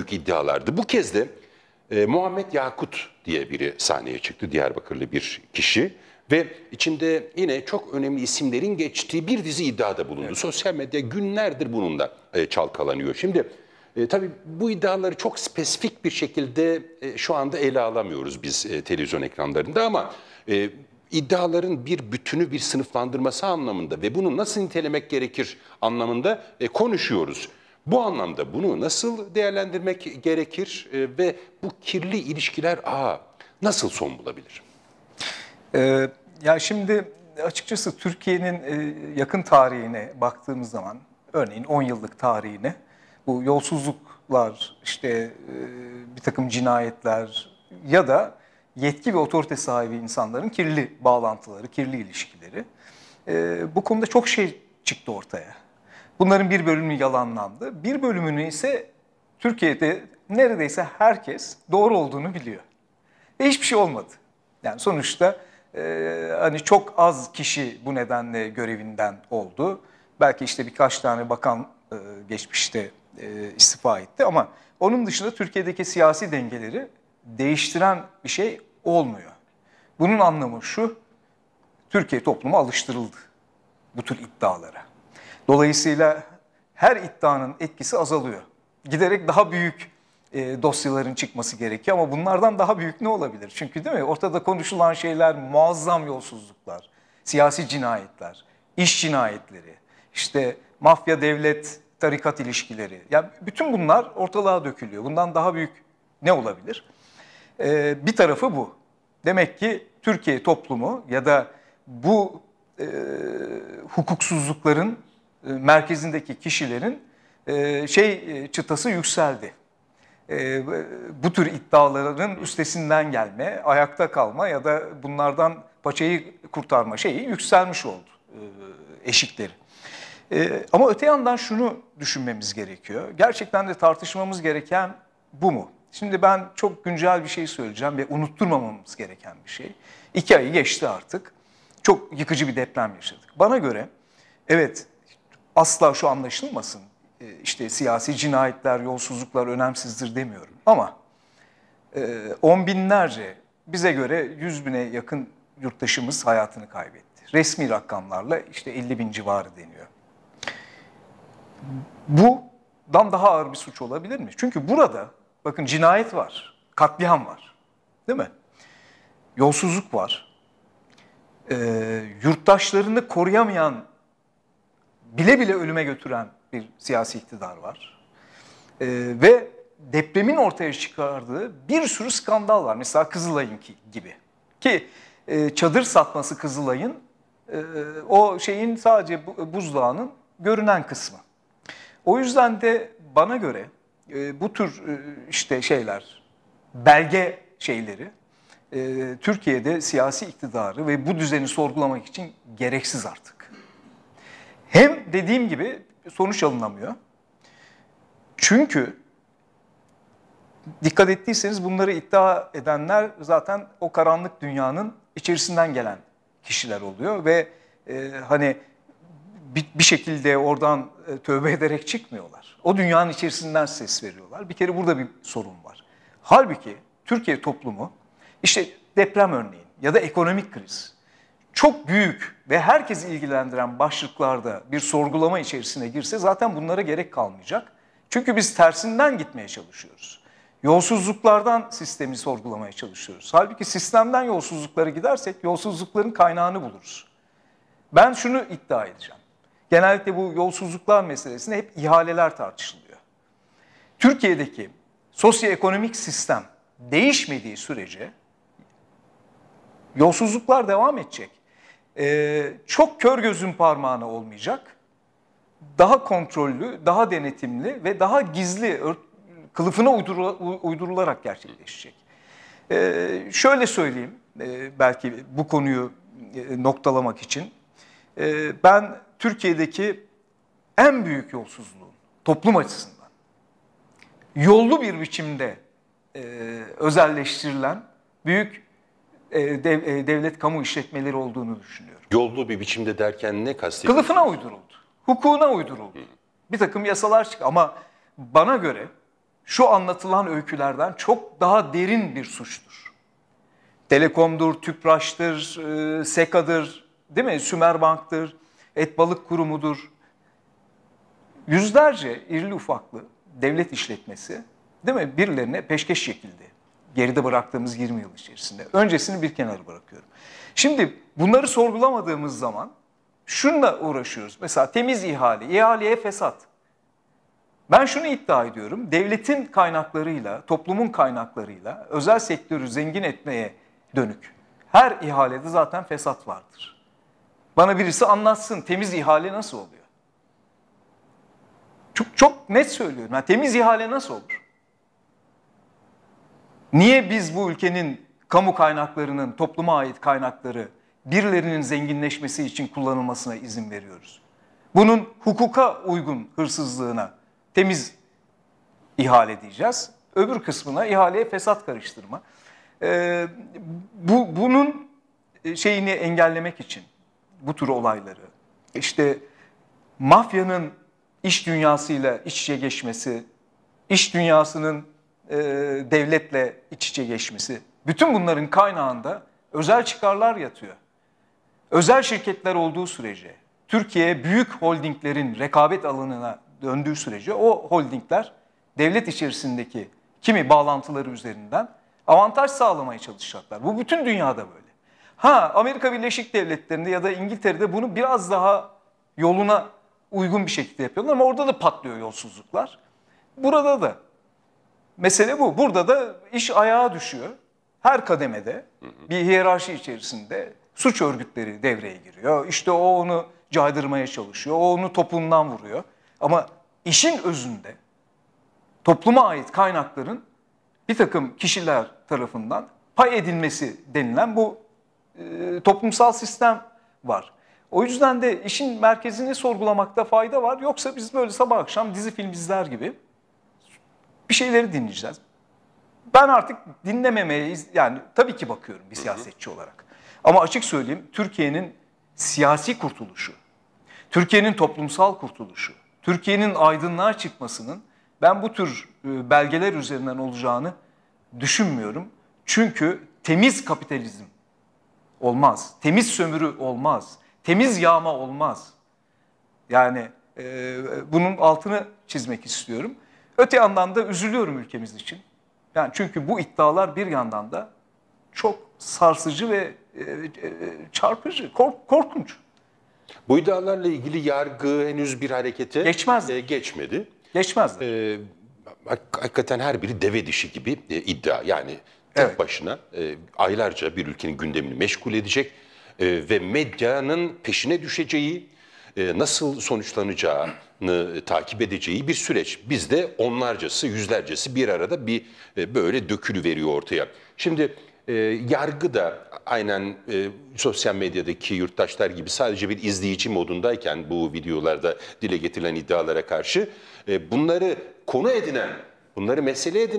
büyük iddialardı. Bu kez de e, Muhammed Yakut diye biri sahneye çıktı. Diyarbakırlı bir kişi. Ve içinde yine çok önemli isimlerin geçtiği bir dizi iddiada bulundu. Evet. Sosyal medya günlerdir bununla e, çalkalanıyor. Şimdi e, tabii bu iddiaları çok spesifik bir şekilde e, şu anda ele alamıyoruz biz e, televizyon ekranlarında ama e, iddiaların bir bütünü bir sınıflandırması anlamında ve bunu nasıl nitelemek gerekir anlamında e, konuşuyoruz. Bu anlamda bunu nasıl değerlendirmek gerekir ee, ve bu kirli ilişkiler aa, nasıl son bulabilir? Ee, ya şimdi açıkçası Türkiye'nin e, yakın tarihine baktığımız zaman örneğin 10 yıllık tarihine bu yolsuzluklar işte e, bir takım cinayetler ya da yetki ve otorite sahibi insanların kirli bağlantıları, kirli ilişkileri e, bu konuda çok şey çıktı ortaya. Bunların bir bölümü yalanlandı. Bir bölümünü ise Türkiye'de neredeyse herkes doğru olduğunu biliyor. Ve hiçbir şey olmadı. Yani sonuçta e, hani çok az kişi bu nedenle görevinden oldu. Belki işte birkaç tane bakan e, geçmişte e, istifa etti ama onun dışında Türkiye'deki siyasi dengeleri değiştiren bir şey olmuyor. Bunun anlamı şu, Türkiye toplumu alıştırıldı bu tür iddialara. Dolayısıyla her iddianın etkisi azalıyor. Giderek daha büyük e, dosyaların çıkması gerekiyor ama bunlardan daha büyük ne olabilir? Çünkü değil mi? Ortada konuşulan şeyler muazzam yolsuzluklar, siyasi cinayetler, iş cinayetleri, işte mafya devlet tarikat ilişkileri. Yani bütün bunlar ortalığa dökülüyor. Bundan daha büyük ne olabilir? Ee, bir tarafı bu. Demek ki Türkiye toplumu ya da bu e, hukuksuzlukların e, merkezindeki kişilerin e, şey e, çıtası yükseldi. Bu tür iddiaların üstesinden gelme, ayakta kalma ya da bunlardan paçayı kurtarma şeyi yükselmiş oldu eşikleri. Ama öte yandan şunu düşünmemiz gerekiyor. Gerçekten de tartışmamız gereken bu mu? Şimdi ben çok güncel bir şey söyleyeceğim ve unutturmamamız gereken bir şey. İki ayı geçti artık. Çok yıkıcı bir deprem yaşadık. Bana göre evet asla şu anlaşılmasın. Ee, işte siyasi cinayetler, yolsuzluklar önemsizdir demiyorum. Ama e, on binlerce, bize göre yüz bine yakın yurttaşımız hayatını kaybetti. Resmi rakamlarla işte 50 bin civarı deniyor. Budan daha ağır bir suç olabilir mi? Çünkü burada bakın cinayet var, katliam var değil mi? Yolsuzluk var. E, yurttaşlarını koruyamayan bile bile ölüme götüren bir siyasi iktidar var. E, ve depremin ortaya çıkardığı bir sürü skandal var. Mesela Kızılay'ın gibi. Ki e, çadır satması Kızılay'ın e, o şeyin sadece bu, e, buzdağının görünen kısmı. O yüzden de bana göre e, bu tür e, işte şeyler, belge şeyleri e, Türkiye'de siyasi iktidarı ve bu düzeni sorgulamak için gereksiz artık. Hem dediğim gibi sonuç alınamıyor. Çünkü dikkat ettiyseniz bunları iddia edenler zaten o karanlık dünyanın içerisinden gelen kişiler oluyor ve e, hani bir, bir şekilde oradan e, tövbe ederek çıkmıyorlar. O dünyanın içerisinden ses veriyorlar. Bir kere burada bir sorun var. Halbuki Türkiye toplumu işte deprem örneğin ya da ekonomik kriz çok büyük ve herkesi ilgilendiren başlıklarda bir sorgulama içerisine girse zaten bunlara gerek kalmayacak. Çünkü biz tersinden gitmeye çalışıyoruz. Yolsuzluklardan sistemi sorgulamaya çalışıyoruz. Halbuki sistemden yolsuzluklara gidersek yolsuzlukların kaynağını buluruz. Ben şunu iddia edeceğim. Genellikle bu yolsuzluklar meselesinde hep ihaleler tartışılıyor. Türkiye'deki sosyoekonomik sistem değişmediği sürece yolsuzluklar devam edecek e, çok kör gözün parmağına olmayacak. Daha kontrollü, daha denetimli ve daha gizli kılıfına uydurularak gerçekleşecek. E, şöyle söyleyeyim e, belki bu konuyu e, noktalamak için. E, ben Türkiye'deki en büyük yolsuzluğun toplum açısından yollu bir biçimde e, özelleştirilen büyük e, dev, e, devlet kamu işletmeleri olduğunu düşünüyorum. Yollu bir biçimde derken ne kastediyorsunuz? Kılıfına uyduruldu. Hukukuna uyduruldu. Hı. Bir takım yasalar çıktı ama bana göre şu anlatılan öykülerden çok daha derin bir suçtur. Telekom'dur, Tüpraş'tır, e, SEKA'dır, değil mi? Sümerbank'tır, Et Balık Kurumu'dur. Yüzlerce irili ufaklı devlet işletmesi değil mi birilerine peşkeş çekildi geride bıraktığımız 20 yıl içerisinde. Öncesini bir kenara bırakıyorum. Şimdi bunları sorgulamadığımız zaman şunla uğraşıyoruz. Mesela temiz ihale, ihaleye fesat. Ben şunu iddia ediyorum. Devletin kaynaklarıyla, toplumun kaynaklarıyla özel sektörü zengin etmeye dönük her ihalede zaten fesat vardır. Bana birisi anlatsın temiz ihale nasıl oluyor? Çok çok net söylüyorum. Yani temiz ihale nasıl olur? Niye biz bu ülkenin kamu kaynaklarının, topluma ait kaynakları birilerinin zenginleşmesi için kullanılmasına izin veriyoruz? Bunun hukuka uygun hırsızlığına temiz ihale diyeceğiz. Öbür kısmına ihaleye fesat karıştırma. Ee, bu, bunun e, şeyini engellemek için bu tür olayları işte mafyanın iş dünyasıyla iç içe geçmesi, iş dünyasının e, devletle iç içe geçmesi. Bütün bunların kaynağında özel çıkarlar yatıyor. Özel şirketler olduğu sürece, Türkiye büyük holdinglerin rekabet alanına döndüğü sürece o holdingler devlet içerisindeki kimi bağlantıları üzerinden avantaj sağlamaya çalışacaklar. Bu bütün dünyada böyle. Ha Amerika Birleşik Devletleri'nde ya da İngiltere'de bunu biraz daha yoluna uygun bir şekilde yapıyorlar ama orada da patlıyor yolsuzluklar. Burada da Mesele bu. Burada da iş ayağa düşüyor. Her kademede bir hiyerarşi içerisinde suç örgütleri devreye giriyor. İşte o onu caydırmaya çalışıyor. O onu topundan vuruyor. Ama işin özünde topluma ait kaynakların bir takım kişiler tarafından pay edilmesi denilen bu e, toplumsal sistem var. O yüzden de işin merkezini sorgulamakta fayda var. Yoksa biz böyle sabah akşam dizi film izler gibi bir şeyleri dinleyeceğiz. Ben artık dinlememeye yani tabii ki bakıyorum bir siyasetçi olarak. Ama açık söyleyeyim Türkiye'nin siyasi kurtuluşu, Türkiye'nin toplumsal kurtuluşu, Türkiye'nin aydınlığa çıkmasının ben bu tür e, belgeler üzerinden olacağını düşünmüyorum. Çünkü temiz kapitalizm olmaz, temiz sömürü olmaz, temiz yağma olmaz. Yani e, e bunun altını çizmek istiyorum. Öte yandan da üzülüyorum ülkemiz için. Yani çünkü bu iddialar bir yandan da çok sarsıcı ve e, e, çarpıcı, korkunç. Bu iddialarla ilgili yargı henüz bir harekete geçmezdi. E, geçmedi. Geçmezdi. E, hakikaten her biri deve dişi gibi iddia. Yani tek evet. başına aylarca bir ülkenin gündemini meşgul edecek ve medyanın peşine düşeceği, e, nasıl sonuçlanacağını e, takip edeceği bir süreç. Biz de onlarcası, yüzlercesi bir arada bir e, böyle dökülü veriyor ortaya. Şimdi yargı da aynen sosyal medyadaki yurttaşlar gibi sadece bir izleyici modundayken bu videolarda dile getirilen iddialara karşı bunları konu edinen, bunları mesele edinen